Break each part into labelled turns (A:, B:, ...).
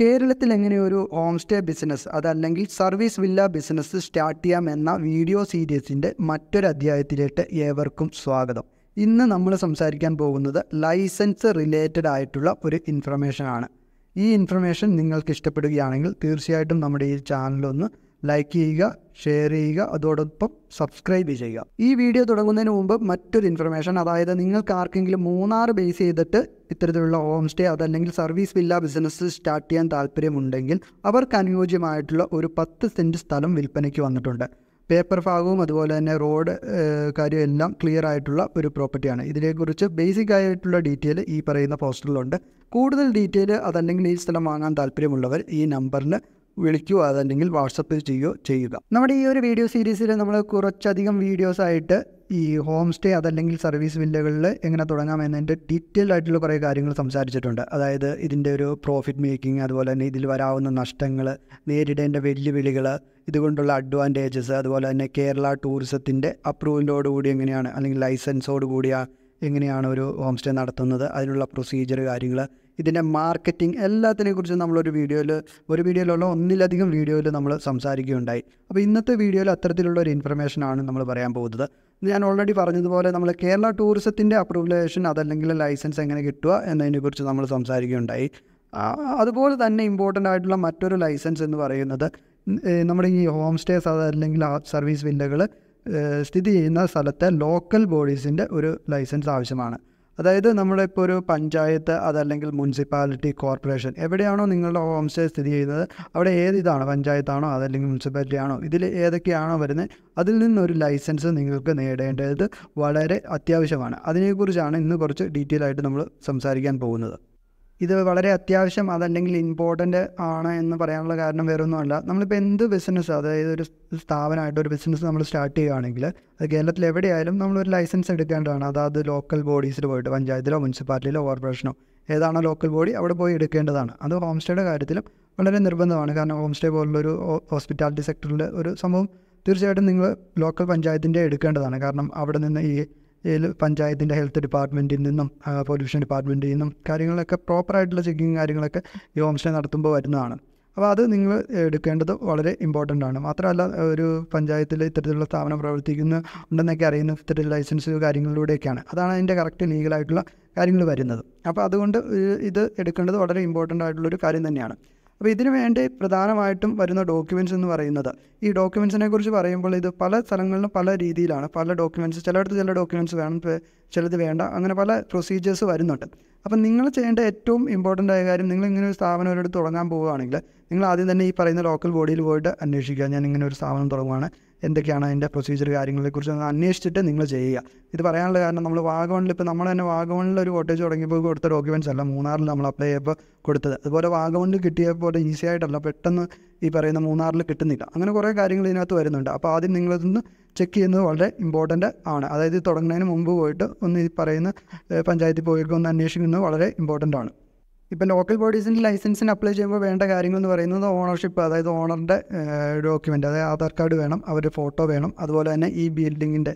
A: കേരളത്തിൽ എങ്ങനെ ഒരു ഹോം സ്റ്റേ ബിസിനസ് അതല്ലെങ്കിൽ സർവീസ് വില്ല ബിസിനസ് സ്റ്റാർട്ട് ചെയ്യാം എന്ന വീഡിയോ സീരീസിൻ്റെ മറ്റൊരു അധ്യായത്തിലേക്ക് ഏവർക്കും സ്വാഗതം ഇന്ന് നമ്മൾ സംസാരിക്കാൻ പോകുന്നത് ലൈസൻസ് റിലേറ്റഡ് ആയിട്ടുള്ള ഒരു ഇൻഫർമേഷൻ ആണ് ഈ ഇൻഫർമേഷൻ നിങ്ങൾക്ക് ഇഷ്ടപ്പെടുകയാണെങ്കിൽ തീർച്ചയായിട്ടും നമ്മുടെ ഈ ചാനലൊന്ന് ലൈക്ക് ചെയ്യുക ഷെയർ ചെയ്യുക അതോടൊപ്പം സബ്സ്ക്രൈബ് ചെയ്യുക ഈ വീഡിയോ തുടങ്ങുന്നതിന് മുമ്പ് മറ്റൊരു ഇൻഫർമേഷൻ അതായത് നിങ്ങൾക്ക് ആർക്കെങ്കിലും മൂന്നാർ ബേസ് ചെയ്തിട്ട് ഇത്തരത്തിലുള്ള ഹോം സ്റ്റേ അതല്ലെങ്കിൽ സർവീസ് വില്ല ബിസിനസ് സ്റ്റാർട്ട് ചെയ്യാൻ താല്പര്യമുണ്ടെങ്കിൽ അവർക്ക് അനുയോജ്യമായിട്ടുള്ള ഒരു പത്ത് സെൻറ്റ് സ്ഥലം വിൽപ്പനയ്ക്ക് വന്നിട്ടുണ്ട് പേപ്പർ ഭാഗവും അതുപോലെ തന്നെ റോഡ് കാര്യം എല്ലാം ക്ലിയർ ആയിട്ടുള്ള ഒരു പ്രോപ്പർട്ടിയാണ് ഇതിനെക്കുറിച്ച് ബേസിക് ആയിട്ടുള്ള ഡീറ്റെയിൽ ഈ പറയുന്ന പോസ്റ്ററിലുണ്ട് കൂടുതൽ ഡീറ്റെയിൽ അതല്ലെങ്കിൽ ഈ സ്ഥലം വാങ്ങാൻ താല്പര്യമുള്ളവർ ഈ നമ്പറിന് വിളിക്കുകയോ അതല്ലെങ്കിൽ വാട്സപ്പിൽ ചെയ്യുകയോ ചെയ്യുക നമ്മുടെ ഈ ഒരു വീഡിയോ സീരീസിൽ നമ്മൾ കുറച്ചധികം വീഡിയോസ് ആയിട്ട് ഈ ഹോം സ്റ്റേ അതല്ലെങ്കിൽ സർവീസ് വില്ലകളിൽ എങ്ങനെ തുടങ്ങാം എന്നതിൻ്റെ ഡീറ്റെയിൽഡ് ആയിട്ടുള്ള കുറേ കാര്യങ്ങൾ സംസാരിച്ചിട്ടുണ്ട് അതായത് ഇതിൻ്റെ ഒരു പ്രോഫിറ്റ് മേക്കിംഗ് അതുപോലെ തന്നെ ഇതിൽ വരാവുന്ന നഷ്ടങ്ങൾ നേരിടേണ്ട വെല്ലുവിളികൾ ഇതുകൊണ്ടുള്ള അഡ്വാൻറ്റേജസ് അതുപോലെ തന്നെ കേരള ടൂറിസത്തിൻ്റെ അപ്രൂവലോടുകൂടി എങ്ങനെയാണ് അല്ലെങ്കിൽ ലൈസൻസോട് കൂടിയ എങ്ങനെയാണ് ഒരു ഹോം സ്റ്റേ നടത്തുന്നത് അതിനുള്ള പ്രൊസീജിയർ കാര്യങ്ങൾ ഇതിൻ്റെ മാർക്കറ്റിംഗ് എല്ലാത്തിനെ കുറിച്ച് നമ്മളൊരു വീഡിയോയിൽ ഒരു വീഡിയോയിലുള്ള ഒന്നിലധികം വീഡിയോയിൽ നമ്മൾ സംസാരിക്കുകയുണ്ടായി അപ്പോൾ ഇന്നത്തെ വീഡിയോയിൽ അത്തരത്തിലുള്ള ഒരു ഇൻഫർമേഷനാണ് നമ്മൾ പറയാൻ പോകുന്നത് ഞാൻ ഓൾറെഡി പറഞ്ഞതുപോലെ നമ്മൾ കേരള ടൂറിസത്തിൻ്റെ അപ്രൂവലേഷൻ അതല്ലെങ്കിൽ ലൈസൻസ് എങ്ങനെ കിട്ടുക എന്നതിനെക്കുറിച്ച് നമ്മൾ സംസാരിക്കുകയുണ്ടായി അതുപോലെ തന്നെ ഇമ്പോർട്ടൻ്റ് ആയിട്ടുള്ള മറ്റൊരു ലൈസൻസ് എന്ന് പറയുന്നത് നമ്മുടെ ഈ ഹോം സ്റ്റേസ് അതല്ലെങ്കിൽ ആ സർവീസ് വില്ലകൾ സ്ഥിതി ചെയ്യുന്ന സ്ഥലത്തെ ലോക്കൽ ബോഡീസിൻ്റെ ഒരു ലൈസൻസ് ആവശ്യമാണ് അതായത് നമ്മുടെ ഇപ്പോൾ ഒരു പഞ്ചായത്ത് അതല്ലെങ്കിൽ മുനിസിപ്പാലിറ്റി കോർപ്പറേഷൻ എവിടെയാണോ നിങ്ങളുടെ ഹോം സ്റ്റേ സ്ഥിതി ചെയ്യുന്നത് അവിടെ ഏത് ഇതാണ് പഞ്ചായത്താണോ അതല്ലെങ്കിൽ മുനിസിപ്പാലിറ്റി ആണോ ഇതിൽ ഏതൊക്കെയാണോ വരുന്നത് അതിൽ നിന്നൊരു ലൈസൻസ് നിങ്ങൾക്ക് നേടേണ്ടത് വളരെ അത്യാവശ്യമാണ് അതിനെക്കുറിച്ചാണ് ഇന്ന് കുറച്ച് ഡീറ്റെയിൽ ആയിട്ട് നമ്മൾ സംസാരിക്കാൻ പോകുന്നത് ഇത് വളരെ അത്യാവശ്യം അതല്ലെങ്കിൽ ഇമ്പോർട്ടൻ്റ് ആണ് എന്ന് പറയാനുള്ള കാരണം വേറെ ഒന്നുമല്ല നമ്മളിപ്പോൾ എന്ത് ബിസിനസ് അതായത് ഒരു സ്ഥാപനമായിട്ട് ഒരു ബിസിനസ് നമ്മൾ സ്റ്റാർട്ട് ചെയ്യുകയാണെങ്കിൽ അത് കേരളത്തിൽ എവിടെയായാലും നമ്മളൊരു ലൈസൻസ് എടുക്കേണ്ടതാണ് അതായത് ലോക്കൽ ബോഡീസിൽ പോയിട്ട് പഞ്ചായത്തിലോ മുനിസിപ്പാലിറ്റിയിലോ കോർപ്പറേഷനോ ഏതാണോ ലോക്കൽ ബോഡി അവിടെ പോയി എടുക്കേണ്ടതാണ് അത് ഹോം സ്റ്റേയുടെ കാര്യത്തിലും വളരെ നിർബന്ധമാണ് കാരണം ഹോം സ്റ്റേ പോലുള്ളൊരു ഹോസ്പിറ്റാലിറ്റി സെക്ടറിൽ ഒരു സംഭവം തീർച്ചയായിട്ടും നിങ്ങൾ ലോക്കൽ പഞ്ചായത്തിൻ്റെ എടുക്കേണ്ടതാണ് കാരണം അവിടെ നിന്ന് ഈ പഞ്ചായത്തിൻ്റെ ഹെൽത്ത് ഡിപ്പാർട്ട്മെൻറ്റിൽ നിന്നും പൊല്യൂഷൻ ഡിപ്പാർട്ട്മെൻറ്റിൽ നിന്നും കാര്യങ്ങളൊക്കെ പ്രോപ്പറായിട്ടുള്ള ചെക്കിങ് കാര്യങ്ങളൊക്കെ ഈ ഹോം സ്റ്റേ നടത്തുമ്പോൾ വരുന്നതാണ് അപ്പോൾ അത് നിങ്ങൾ എടുക്കേണ്ടത് വളരെ ഇമ്പോർട്ടൻ്റ് ആണ് മാത്രമല്ല ഒരു പഞ്ചായത്തിൽ ഇത്തരത്തിലുള്ള സ്ഥാപനം പ്രവർത്തിക്കുന്ന ഉണ്ടെന്നൊക്കെ അറിയുന്ന ഇത്തരത്തിൽ ലൈസൻസ് കാര്യങ്ങളിലൂടെയൊക്കെയാണ് അതാണ് അതിൻ്റെ കറക്റ്റ് ലീഗലായിട്ടുള്ള കാര്യങ്ങൾ വരുന്നത് അപ്പോൾ അതുകൊണ്ട് ഇത് എടുക്കേണ്ടത് വളരെ ഇമ്പോർട്ടൻ്റ് ആയിട്ടുള്ളൊരു കാര്യം തന്നെയാണ് അപ്പോൾ ഇതിനു വേണ്ടി പ്രധാനമായിട്ടും വരുന്ന ഡോക്യുമെൻറ്റ്സ് എന്ന് പറയുന്നത് ഈ ഡോക്യുമെൻസിനെ കുറിച്ച് പറയുമ്പോൾ ഇത് പല സ്ഥലങ്ങളിലും പല രീതിയിലാണ് പല ഡോക്യുമെൻറ്റ്സ് ചിലയിടത്ത് ചില ഡോക്യുമെൻറ്റ്സ് വേണം ചിലത് വേണ്ട അങ്ങനെ പല പ്രൊസീജിയേഴ്സ് വരുന്നുണ്ട് അപ്പം നിങ്ങൾ ചെയ്യേണ്ട ഏറ്റവും ഇമ്പോർട്ടൻ്റ് ആയ കാര്യം നിങ്ങൾ ഇങ്ങനെ ഒരു സ്ഥാപനം ഒരിടത്ത് തുടങ്ങാൻ പോവുകയാണെങ്കിൽ നിങ്ങൾ ആദ്യം തന്നെ ഈ പറയുന്ന ലോക്കൽ ബോഡിയിൽ പോയിട്ട് അന്വേഷിക്കുക ഞാൻ ഇങ്ങനെ ഒരു സ്ഥാപനം തുടങ്ങുകയാണ് എന്തൊക്കെയാണ് അതിൻ്റെ പ്രൊസീജിയർ ഒന്ന് അന്വേഷിച്ചിട്ട് നിങ്ങൾ ചെയ്യുക ഇത് പറയാനുള്ള കാരണം നമ്മൾ വാഗമണിൽ ഇപ്പോൾ നമ്മൾ തന്നെ വാഗമണിൽ ഒരു കോട്ടേജ് തുടങ്ങിയപ്പോൾ കൊടുത്ത ഡോക്യുമെൻറ്റ്സ് അല്ല മൂന്നാറിൽ നമ്മൾ അപ്ലൈ ചെയ്യപ്പോൾ കൊടുത്തത് അതുപോലെ വാഗമണിൽ കിട്ടിയപ്പോൾ ഈസി ആയിട്ടല്ല പെട്ടെന്ന് ഈ പറയുന്ന മൂന്നാറിൽ കിട്ടുന്നില്ല അങ്ങനെ കുറേ കാര്യങ്ങൾ ഇതിനകത്ത് വരുന്നുണ്ട് അപ്പോൾ ആദ്യം നിങ്ങളിതൊന്ന് ചെക്ക് ചെയ്യുന്നത് വളരെ ഇമ്പോർട്ടൻ്റ് ആണ് അതായത് തുടങ്ങുന്നതിന് മുമ്പ് പോയിട്ട് ഒന്ന് ഈ പറയുന്ന പഞ്ചായത്തിൽ പോയിട്ട് ഒന്ന് അന്വേഷിക്കുന്നത് വളരെ ഇമ്പോർട്ടൻ്റ് ആണ് ഇപ്പം ലോക്കൽ ബോഡീസിൻ്റെ ലൈസൻസിന് അപ്ലൈ ചെയ്യുമ്പോൾ വേണ്ട കാര്യങ്ങൾ എന്ന് പറയുന്നത് ഓണർഷിപ്പ് അതായത് ഓണറിൻ്റെ ഡോക്യുമെൻ്റ് അതായത് ആധാർ കാർഡ് വേണം അവരുടെ ഫോട്ടോ വേണം അതുപോലെ തന്നെ ഈ ബിൽഡിങ്ങിൻ്റെ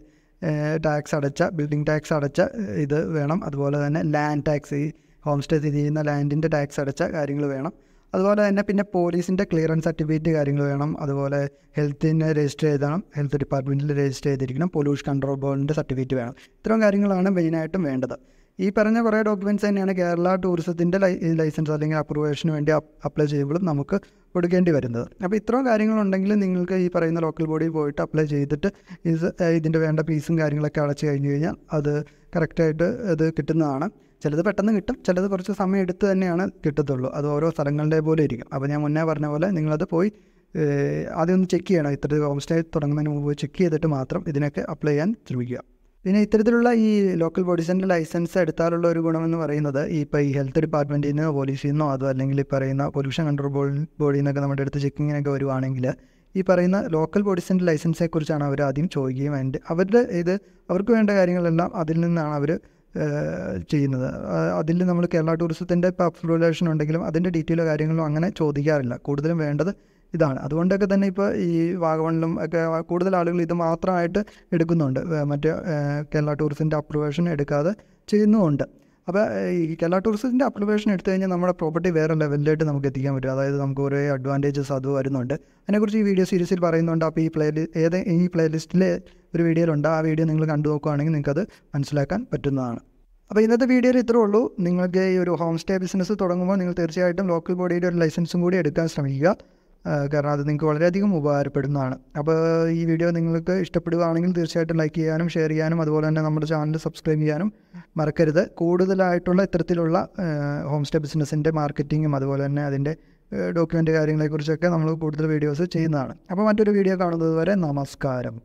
A: ടാക്സ് അടച്ച ബിൽഡിംഗ് ടാക്സ് അടച്ച ഇത് വേണം അതുപോലെ തന്നെ ലാൻഡ് ടാക്സ് ഈ ഹോം സ്റ്റേ സ്ഥിതി ചെയ്യുന്ന ലാൻഡിൻ്റെ ടാക്സ് അടച്ച കാര്യങ്ങൾ വേണം അതുപോലെ തന്നെ പിന്നെ പോലീസിൻ്റെ ക്ലിയറൻസ് സർട്ടിഫിക്കറ്റ് കാര്യങ്ങൾ വേണം അതുപോലെ ഹെൽത്തിനെ രജിസ്റ്റർ ചെയ്തണം ഹെൽത്ത് ഡിപ്പാർട്ട്മെൻറ്റിൽ രജിസ്റ്റർ ചെയ്തിരിക്കണം പൊല്യൂഷൻ കൺട്രോൾ ബോർഡിൻ്റെ സർട്ടിഫിക്കറ്റ് വേണം ഇത്തരം കാര്യങ്ങളാണ് മെയിനായിട്ടും വേണ്ടത് ഈ പറഞ്ഞ കുറേ ഡോക്യുമെൻറ്റ്സ് തന്നെയാണ് കേരള ടൂറിസത്തിൻ്റെ ലൈസൻസ് അല്ലെങ്കിൽ അപ്രൂവേഷന് വേണ്ടി അപ്ലൈ ചെയ്യുമ്പോഴും നമുക്ക് കൊടുക്കേണ്ടി വരുന്നത് അപ്പോൾ ഇത്രയും കാര്യങ്ങളുണ്ടെങ്കിൽ നിങ്ങൾക്ക് ഈ പറയുന്ന ലോക്കൽ ബോഡിയിൽ പോയിട്ട് അപ്ലൈ ചെയ്തിട്ട് ഇത് ഇതിൻ്റെ വേണ്ട ഫീസും കാര്യങ്ങളൊക്കെ അടച്ചു കഴിഞ്ഞ് കഴിഞ്ഞാൽ അത് കറക്റ്റായിട്ട് അത് കിട്ടുന്നതാണ് ചിലത് പെട്ടെന്ന് കിട്ടും ചിലത് കുറച്ച് സമയം എടുത്ത് തന്നെയാണ് കിട്ടത്തുള്ളൂ അത് ഓരോ സ്ഥലങ്ങളുടെ പോലെ ഇരിക്കും അപ്പോൾ ഞാൻ മുന്നേ പറഞ്ഞ പോലെ നിങ്ങളത് പോയി ആദ്യം ഒന്ന് ചെക്ക് ചെയ്യണം ഇത്ര ഹോം സ്റ്റേ തുടങ്ങുന്നതിന് മുമ്പ് ചെക്ക് ചെയ്തിട്ട് മാത്രം ഇതിനൊക്കെ അപ്ലൈ ചെയ്യാൻ ശ്രമിക്കുക പിന്നെ ഇത്തരത്തിലുള്ള ഈ ലോക്കൽ ബോഡീസിൻ്റെ ലൈസൻസ് എടുത്താലുള്ള ഒരു ഗുണമെന്ന് പറയുന്നത് ഇപ്പോൾ ഈ ഹെൽത്ത് ഡിപ്പാർട്ട്മെൻറ്റിൽ നിന്ന് പോലീസിൽ നിന്നോ അതോ അല്ലെങ്കിൽ ഈ പറയുന്ന പൊല്യൂഷൻ കൺട്രോൾ ബോഡിയിൽ നിന്നൊക്കെ നമ്മുടെ അടുത്ത് ചെക്കിങ്ങിനൊക്കെ വരുവാണെങ്കിൽ ഈ പറയുന്ന ലോക്കൽ ബോഡീസിൻ്റെ ലൈസൻസിനെക്കുറിച്ചാണ് അവർ ആദ്യം ചോദിക്കുകയും അതിൻ്റെ അവരുടെ ഇത് അവർക്ക് വേണ്ട കാര്യങ്ങളെല്ലാം അതിൽ നിന്നാണ് അവർ ചെയ്യുന്നത് അതിൽ നമ്മൾ കേരള ടൂറിസത്തിൻ്റെ ഇപ്പോൾ അപ്രൂവലേഷൻ ഉണ്ടെങ്കിലും അതിൻ്റെ ഡീറ്റെയിലോ കാര്യങ്ങളോ അങ്ങനെ ചോദിക്കാറില്ല കൂടുതലും വേണ്ടത് ഇതാണ് അതുകൊണ്ടൊക്കെ തന്നെ ഇപ്പോൾ ഈ വാഗമണിലും ഒക്കെ കൂടുതൽ ആളുകൾ ഇത് മാത്രമായിട്ട് എടുക്കുന്നുണ്ട് മറ്റ് കേരള ടൂറിസത്തിൻ്റെ അപ്രൂവേഷൻ എടുക്കാതെ ചെയ്യുന്നുമുണ്ട് അപ്പോൾ ഈ കേരള ടൂറിസത്തിൻ്റെ അപ്ലിക്കേഷൻ എടുത്തു കഴിഞ്ഞാൽ നമ്മുടെ പ്രോപ്പർട്ടി വേറെ ലെവലിലായിട്ട് നമുക്ക് എത്തിക്കാൻ പറ്റും അതായത് നമുക്ക് കുറേ അഡ്വാൻറ്റേജസ് അത് വരുന്നുണ്ട് അതിനെക്കുറിച്ച് ഈ വീഡിയോ സീരീസിൽ പറയുന്നുണ്ട് അപ്പോൾ ഈ പ്ലേലി ഏത് ഈ പ്ലേലിസ്റ്റിലെ ഒരു വീഡിയോയിലുണ്ട് ആ വീഡിയോ നിങ്ങൾ കണ്ടു നോക്കുകയാണെങ്കിൽ നിങ്ങൾക്കത് മനസ്സിലാക്കാൻ പറ്റുന്നതാണ് അപ്പോൾ ഇന്നത്തെ വീഡിയോയിൽ ഇത്രേ ഉള്ളൂ നിങ്ങൾക്ക് ഈ ഒരു ഹോം സ്റ്റേ ബിസിനസ് തുടങ്ങുമ്പോൾ നിങ്ങൾ തീർച്ചയായിട്ടും ലോക്കൽ ബോഡിയുടെ ഒരു ലൈസൻസും കൂടി എടുക്കാൻ ശ്രമിക്കുക കാരണം അത് നിങ്ങൾക്ക് വളരെയധികം ഉപകാരപ്പെടുന്നതാണ് അപ്പോൾ ഈ വീഡിയോ നിങ്ങൾക്ക് ഇഷ്ടപ്പെടുകയാണെങ്കിൽ തീർച്ചയായിട്ടും ലൈക്ക് ചെയ്യാനും ഷെയർ ചെയ്യാനും അതുപോലെ തന്നെ നമ്മുടെ ചാനൽ സബ്സ്ക്രൈബ് ചെയ്യാനും മറക്കരുത് കൂടുതലായിട്ടുള്ള ഇത്തരത്തിലുള്ള ഹോം സ്റ്റേ ബിസിനസ്സിൻ്റെ മാർക്കറ്റിങ്ങും അതുപോലെ തന്നെ അതിൻ്റെ ഡോക്യുമെൻ്റ് കാര്യങ്ങളെക്കുറിച്ചൊക്കെ നമ്മൾ കൂടുതൽ വീഡിയോസ് ചെയ്യുന്നതാണ് അപ്പോൾ മറ്റൊരു വീഡിയോ കാണുന്നത് നമസ്കാരം